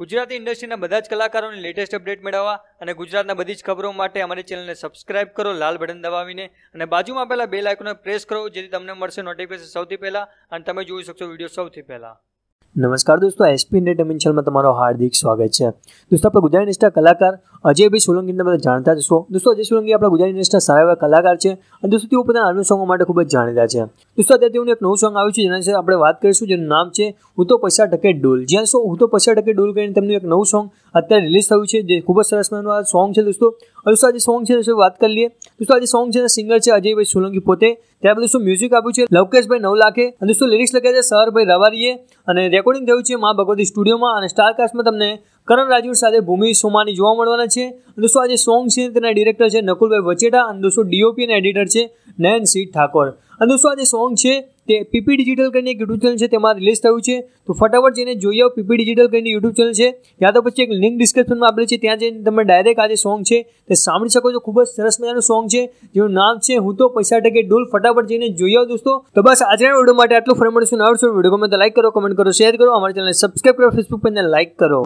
ગુજરાતી ઇન્ડસ્ટ્રીના બધા જ કલાકારોની લેટેસ્ટ અપડેટ મેળવવા અને ગુજરાતના બધી જ ખબરો માટે અમારી ચેનલને સબસ્ક્રાઇબ કરો લાલ બટન દબાવીને અને બાજુમાં પહેલાં બે લાઇકોને પ્રેસ કરો જેથી તમને મળશે નોટિફિકેશન સૌથી પહેલાં અને તમે જોઈ શકશો વિડીયો સૌથી પહેલાં નમસ્કાર દોસ્તો એસપી નેટ ડિમેન્શનમાં તમારો હાર્દિક સ્વાગત છે દોસ્તો આપણે ગુજરાતી ઇન્સ્ટા કલાકાર અજયભાઈ સોલંકી તમે જાણતા જ છો દોસ્તો અજય સોલંકી આપણા ગુજરાતી ઇન્ડસ્ટ્રીના સારા એવા કલાકાર છે અને દોસ્તો તેઓ પોતાના આનંદ સોંગો માટે ખૂબ જ જાણીતા છે દોસ્તો અત્યારે તેઓનું એક નવું સોંગ આવ્યું છે જેના વિશે આપણે વાત કરીશું જેનું નામ છે હું તો પૈસા ટકે ડોલ જ્યાં સો હું તો પૈસા ટકે ડોલ કરીને તેમનું એક નવું સોંગ અત્યારે રિલીઝ થયું છે જે ખૂબ જ સરસ મજાનું આ સોંગ છે દોસ્તો દોસ્તો આજે સોંગ છે વાત કરી લઈએ દોસ્તો આજે સોંગ છે સિંગર છે અજયભાઈ સોલંકી પોતે ત્યાર પછી શું મ્યુઝિક આપ્યું છે લવકેશભાઈ નવ લાખે અને દોસ્તો લિરિક્સ લખ્યા છે સરભાઈ રવારીએ અને રેકોર્ડિંગ થયું છે મા ભગવતી સ્ટુડિયોમાં અને સ્ટારકાસ્ટમાં તમને કરણ રાજવીર સાથે ભૂમિ સોમાની જોવા મળવાના વચેટા છે દોસ્તો આ જે સોંગ છે તેના ડિરેક્ટર છે નકુલભાઈ વચેટા અને દોસ્તો ડીઓપી અને એડિટર છે નયન સી ઠાકોર અને દોસ્તો આ જે સોંગ છે તે પીપી ડિજિટલ કરીને એક યુટ્યુબ ચેનલ છે તેમાં રિલીઝ થયું છે તો ફટાફટ જઈને જોઈ આવો પીપી ડિજિટલ કરીને યુટ્યુબ ચેનલ છે યા તો પછી એક લિંક ડિસ્ક્રિપ્શનમાં આપેલી છે ત્યાં જઈને તમે ડાયરેક્ટ આ જે સોંગ છે તે સાંભળી શકો છો ખૂબ જ સરસ મજાનું સોંગ છે જેનું નામ છે હું તો પૈસા ટકે ડૂલ ફટાફટ જઈને જોઈ આવો દોસ્તો તો બસ આજના વિડીયો માટે આટલું ફરી મળીશું નવસો વિડીયો ગમે તો લાઈક કરો કમેન્ટ કરો શેર કરો અમારી ચેનલને સબસ્ક્રાઈબ કરો ફેસબુક પર લાઈક કરો